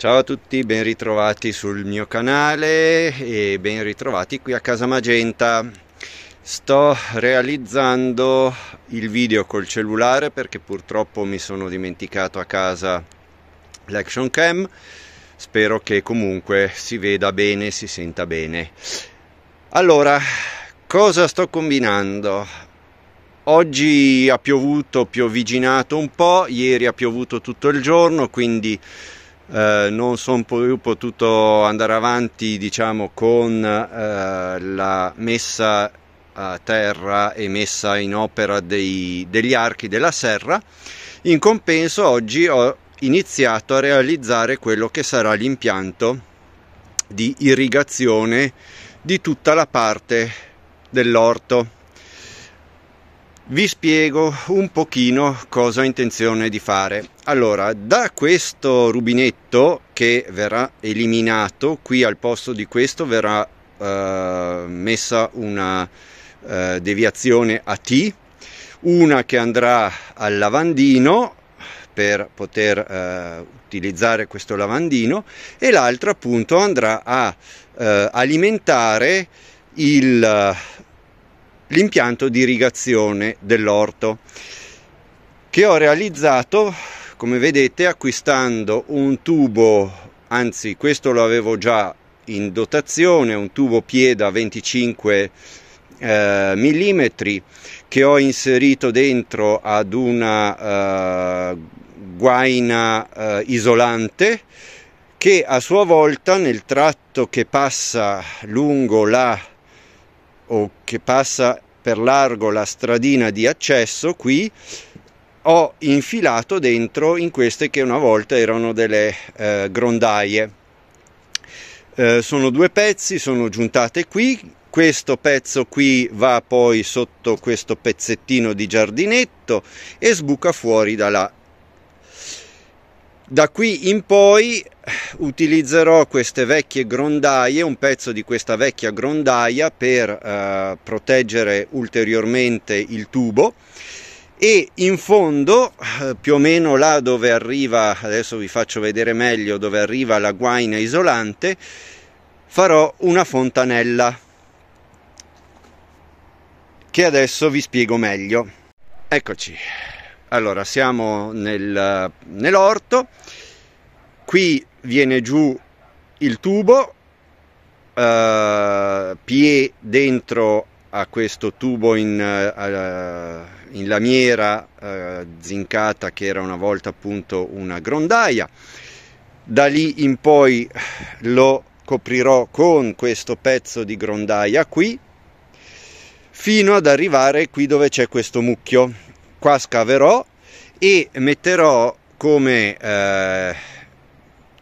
Ciao a tutti, ben ritrovati sul mio canale e ben ritrovati qui a Casa Magenta. Sto realizzando il video col cellulare perché purtroppo mi sono dimenticato a casa l'action cam. Spero che comunque si veda bene, si senta bene. Allora, cosa sto combinando? Oggi ha piovuto, pioviginato un po', ieri ha piovuto tutto il giorno, quindi eh, non sono più potuto andare avanti diciamo, con eh, la messa a terra e messa in opera dei, degli archi della serra. In compenso oggi ho iniziato a realizzare quello che sarà l'impianto di irrigazione di tutta la parte dell'orto vi spiego un pochino cosa ho intenzione di fare. Allora, da questo rubinetto che verrà eliminato, qui al posto di questo verrà eh, messa una eh, deviazione a T, una che andrà al lavandino per poter eh, utilizzare questo lavandino e l'altra appunto andrà a eh, alimentare il l'impianto di irrigazione dell'orto che ho realizzato come vedete acquistando un tubo anzi questo lo avevo già in dotazione un tubo pieda 25 eh, millimetri che ho inserito dentro ad una eh, guaina eh, isolante che a sua volta nel tratto che passa lungo la o che passa per largo la stradina di accesso qui ho infilato dentro in queste che una volta erano delle eh, grondaie eh, sono due pezzi sono giuntate qui questo pezzo qui va poi sotto questo pezzettino di giardinetto e sbuca fuori da là da qui in poi eh, utilizzerò queste vecchie grondaie, un pezzo di questa vecchia grondaia per eh, proteggere ulteriormente il tubo e in fondo eh, più o meno là dove arriva, adesso vi faccio vedere meglio dove arriva la guaina isolante, farò una fontanella che adesso vi spiego meglio. Eccoci. Allora, siamo nel, nell'orto, qui viene giù il tubo, eh, pie dentro a questo tubo in, eh, in lamiera eh, zincata che era una volta appunto una grondaia. Da lì in poi lo coprirò con questo pezzo di grondaia qui fino ad arrivare qui dove c'è questo mucchio qua scaverò e metterò come eh,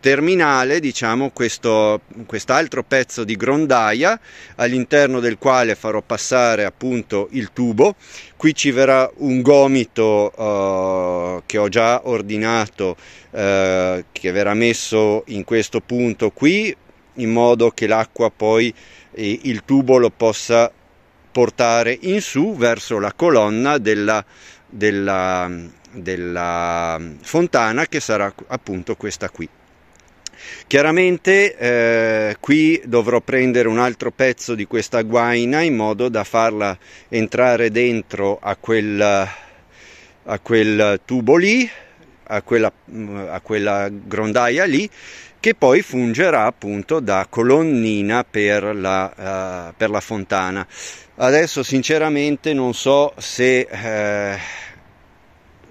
terminale diciamo questo quest'altro pezzo di grondaia all'interno del quale farò passare appunto il tubo qui ci verrà un gomito eh, che ho già ordinato eh, che verrà messo in questo punto qui in modo che l'acqua poi eh, il tubo lo possa portare in su verso la colonna della della, della fontana che sarà appunto questa qui. Chiaramente eh, qui dovrò prendere un altro pezzo di questa guaina in modo da farla entrare dentro a quel, a quel tubo lì a quella, mm, a quella grondaia lì che poi fungerà appunto da colonnina per la, uh, per la fontana. Adesso sinceramente non so se uh,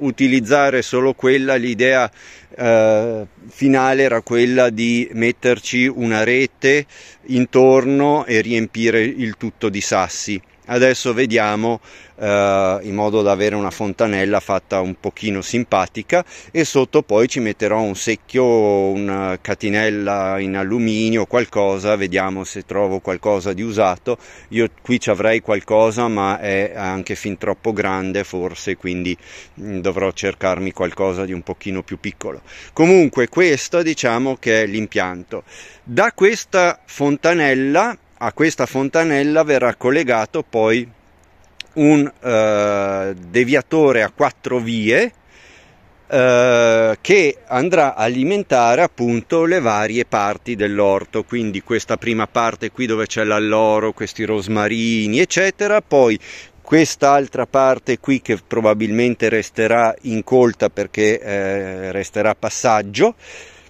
utilizzare solo quella, l'idea uh, finale era quella di metterci una rete intorno e riempire il tutto di sassi adesso vediamo eh, in modo da avere una fontanella fatta un pochino simpatica e sotto poi ci metterò un secchio una catinella in alluminio qualcosa vediamo se trovo qualcosa di usato io qui ci avrei qualcosa ma è anche fin troppo grande forse quindi mm, dovrò cercarmi qualcosa di un pochino più piccolo comunque questo diciamo che è l'impianto da questa fontanella a questa fontanella verrà collegato poi un eh, deviatore a quattro vie eh, che andrà a alimentare appunto le varie parti dell'orto quindi questa prima parte qui dove c'è l'alloro questi rosmarini eccetera poi quest'altra parte qui che probabilmente resterà incolta perché eh, resterà passaggio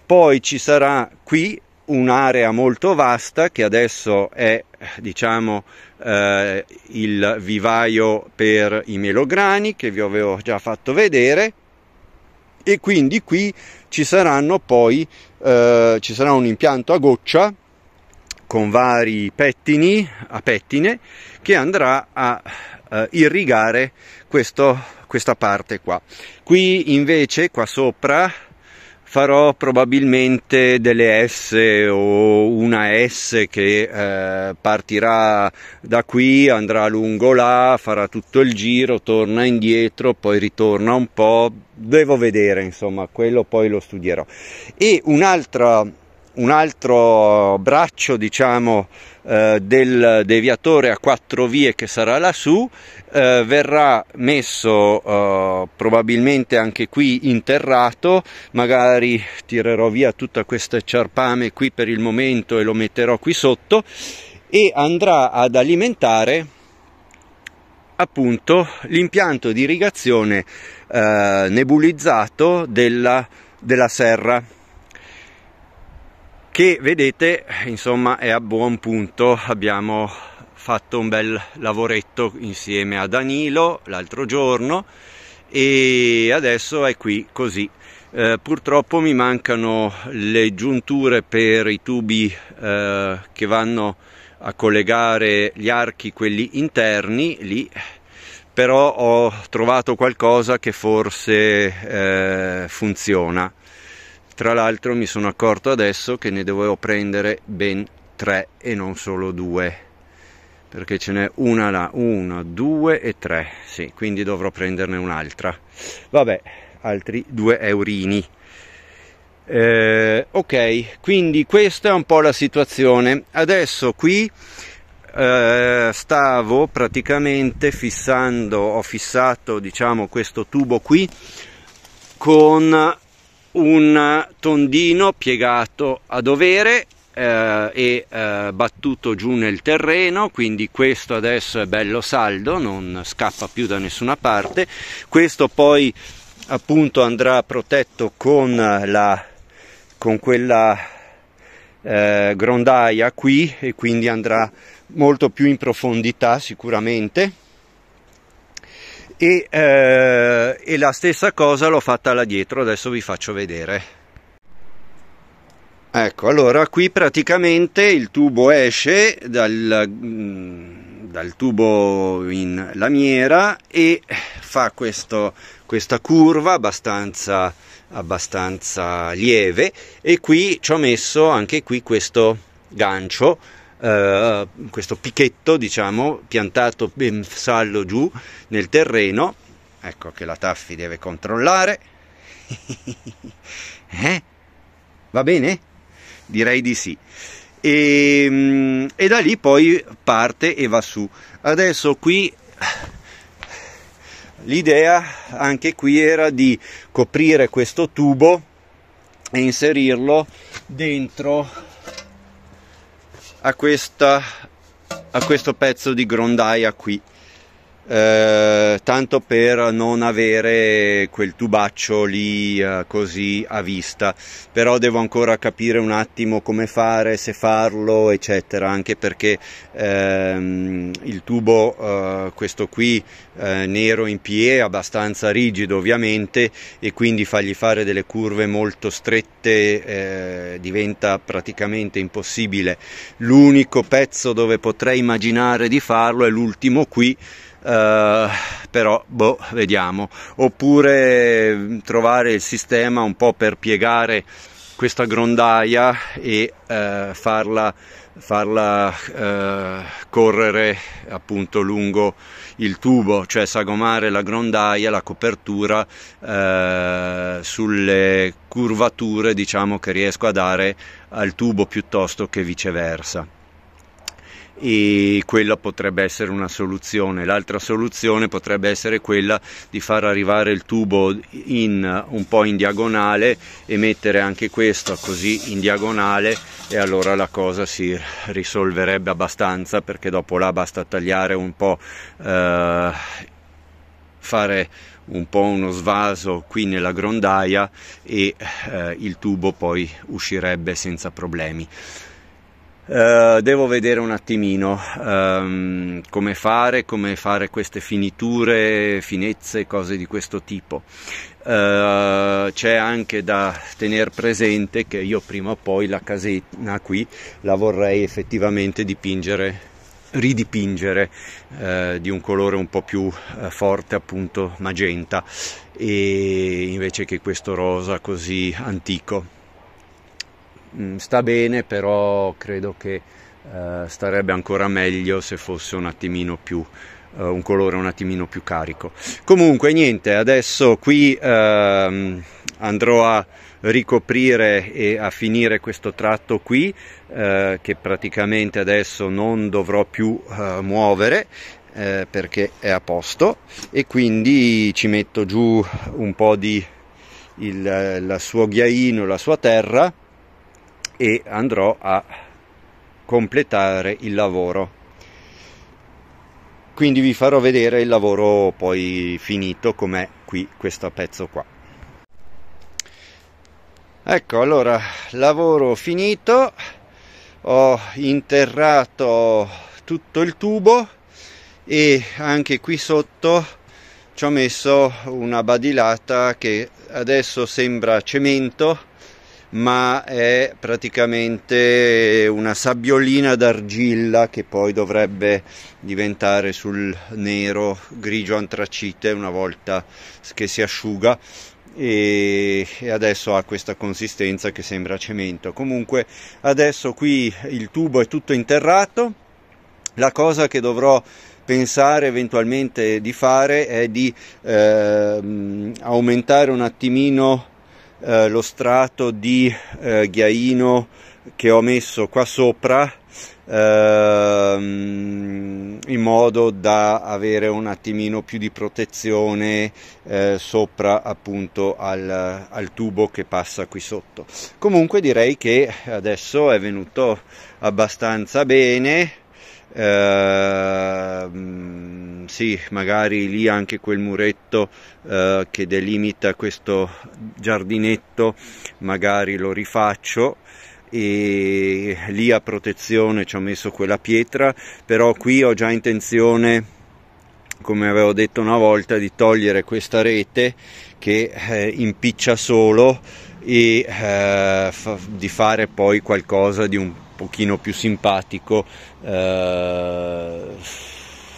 poi ci sarà qui un'area molto vasta che adesso è diciamo eh, il vivaio per i melograni che vi avevo già fatto vedere e quindi qui ci saranno poi eh, ci sarà un impianto a goccia con vari pettini a pettine che andrà a eh, irrigare questo, questa parte qua qui invece qua sopra farò probabilmente delle S o una S che eh, partirà da qui, andrà lungo là, farà tutto il giro, torna indietro, poi ritorna un po', devo vedere insomma, quello poi lo studierò. E un altro, un altro braccio diciamo eh, del deviatore a quattro vie che sarà lassù eh, verrà messo eh, probabilmente anche qui interrato magari tirerò via tutta questa ciarpame qui per il momento e lo metterò qui sotto e andrà ad alimentare appunto l'impianto di irrigazione eh, nebulizzato della, della serra che vedete insomma è a buon punto abbiamo fatto un bel lavoretto insieme a Danilo l'altro giorno e adesso è qui così eh, purtroppo mi mancano le giunture per i tubi eh, che vanno a collegare gli archi quelli interni lì però ho trovato qualcosa che forse eh, funziona tra l'altro mi sono accorto adesso che ne dovevo prendere ben tre e non solo due perché ce n'è una là, una, due e tre, sì, quindi dovrò prenderne un'altra. Vabbè, altri due eurini. Eh, ok, quindi questa è un po' la situazione. Adesso qui eh, stavo praticamente fissando, ho fissato diciamo questo tubo qui con un tondino piegato a dovere eh, e eh, battuto giù nel terreno quindi questo adesso è bello saldo non scappa più da nessuna parte questo poi appunto andrà protetto con, la, con quella eh, grondaia qui e quindi andrà molto più in profondità sicuramente e, eh, e la stessa cosa l'ho fatta là dietro adesso vi faccio vedere ecco allora qui praticamente il tubo esce dal, mm, dal tubo in lamiera e fa questo, questa curva abbastanza abbastanza lieve e qui ci ho messo anche qui questo gancio eh, questo picchetto, diciamo, piantato ben sallo giù nel terreno, ecco che la Taffi deve controllare. eh? Va bene? Direi di sì. E, ehm, e, da lì poi parte e va su. Adesso qui l'idea anche qui era di coprire questo tubo e inserirlo dentro a, questa, a questo pezzo di grondaia qui eh, tanto per non avere quel tubaccio lì eh, così a vista però devo ancora capire un attimo come fare se farlo eccetera anche perché ehm, il tubo eh, questo qui eh, nero in pie abbastanza rigido ovviamente e quindi fargli fare delle curve molto strette eh, diventa praticamente impossibile l'unico pezzo dove potrei immaginare di farlo è l'ultimo qui Uh, però boh, vediamo. Oppure mm, trovare il sistema un po' per piegare questa grondaia e uh, farla, farla uh, correre appunto lungo il tubo, cioè sagomare la grondaia, la copertura sulle curvature diciamo che riesco a dare al tubo piuttosto che viceversa e quella potrebbe essere una soluzione. L'altra soluzione potrebbe essere quella di far arrivare il tubo in, un po' in diagonale e mettere anche questo così in diagonale e allora la cosa si risolverebbe abbastanza perché dopo là basta tagliare un po', eh, fare un po' uno svaso qui nella grondaia e eh, il tubo poi uscirebbe senza problemi. Eh, devo vedere un attimino um, come fare, come fare queste finiture, finezze, cose di questo tipo. Uh, c'è anche da tenere presente che io prima o poi la casina qui la vorrei effettivamente dipingere ridipingere eh, di un colore un po' più eh, forte appunto magenta e invece che questo rosa così antico Mm, sta bene, però credo che eh, starebbe ancora meglio se fosse un attimino più eh, un colore un attimino più carico comunque niente adesso qui ehm, andrò a ricoprire e a finire questo tratto qui eh, che praticamente adesso non dovrò più eh, muovere eh, perché è a posto e quindi ci metto giù un po' di il, la suo ghiaino, la sua terra e andrò a completare il lavoro quindi vi farò vedere il lavoro poi finito com'è qui questo pezzo qua ecco allora lavoro finito ho interrato tutto il tubo e anche qui sotto ci ho messo una badilata che adesso sembra cemento ma è praticamente una sabbiolina d'argilla che poi dovrebbe diventare sul nero grigio antracite una volta che si asciuga e adesso ha questa consistenza che sembra cemento comunque adesso qui il tubo è tutto interrato la cosa che dovrò pensare eventualmente di fare è di eh, aumentare un attimino eh, lo strato di eh, ghiaino che ho messo qua sopra ehm, in modo da avere un attimino più di protezione eh, sopra appunto al, al, tubo che passa qui sotto comunque direi che adesso è venuto abbastanza bene Ehm, sì, magari lì anche quel muretto eh, che delimita questo giardinetto, magari lo rifaccio e lì a protezione ci ho messo quella pietra, però qui ho già intenzione come avevo detto una volta di togliere questa rete che eh, impiccia solo e eh, fa, di fare poi qualcosa di un pochino più simpatico, eh,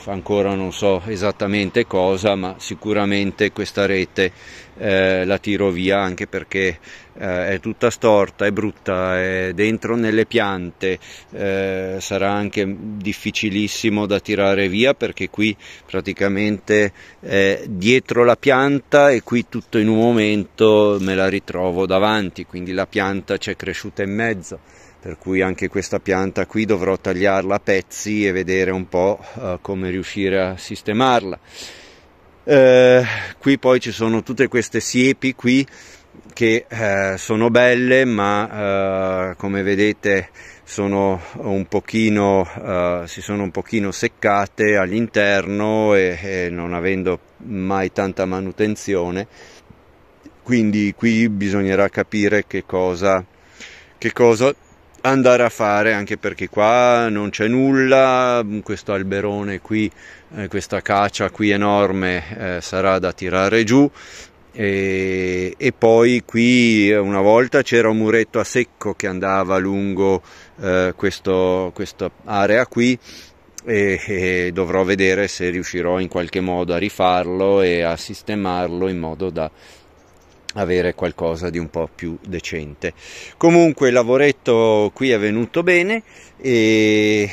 ancora non so esattamente cosa, ma sicuramente questa rete eh, la tiro via anche perché eh, è tutta storta, è brutta, è dentro nelle piante, eh, sarà anche difficilissimo da tirare via perché qui praticamente è dietro la pianta e qui tutto in un momento me la ritrovo davanti, quindi la pianta c'è cresciuta in mezzo per cui anche questa pianta qui dovrò tagliarla a pezzi e vedere un po' eh, come riuscire a sistemarla. Eh, qui poi ci sono tutte queste siepi qui che eh, sono belle ma eh, come vedete sono pochino, eh, si sono un pochino seccate all'interno e, e non avendo mai tanta manutenzione quindi qui bisognerà capire che cosa, che cosa andare a fare anche perché qua non c'è nulla questo alberone qui eh, questa caccia qui enorme eh, sarà da tirare giù e, e, poi qui eh, una volta c'era un muretto a secco che andava lungo eh, questo, questa area qui e, e, dovrò vedere se riuscirò in qualche modo a rifarlo e a sistemarlo in modo da avere qualcosa di un po' più decente. Comunque il lavoretto qui è venuto bene e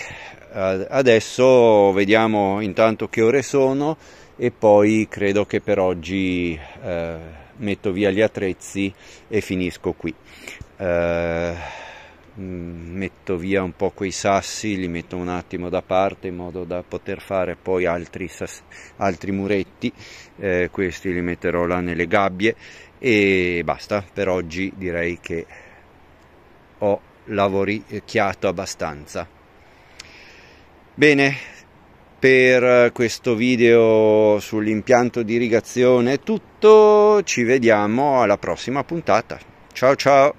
eh, adesso vediamo intanto che ore sono e poi credo che per oggi eh, metto via gli attrezzi e finisco qui. Eh, Mm, metto via un po' quei sassi, li metto un attimo da parte in modo da poter fare poi altri, sassi, altri muretti, eh, questi li metterò là nelle gabbie e basta, per oggi direi che ho lavoricchiato abbastanza. Bene, per questo video sull'impianto di irrigazione è tutto, ci vediamo alla prossima puntata. Ciao ciao!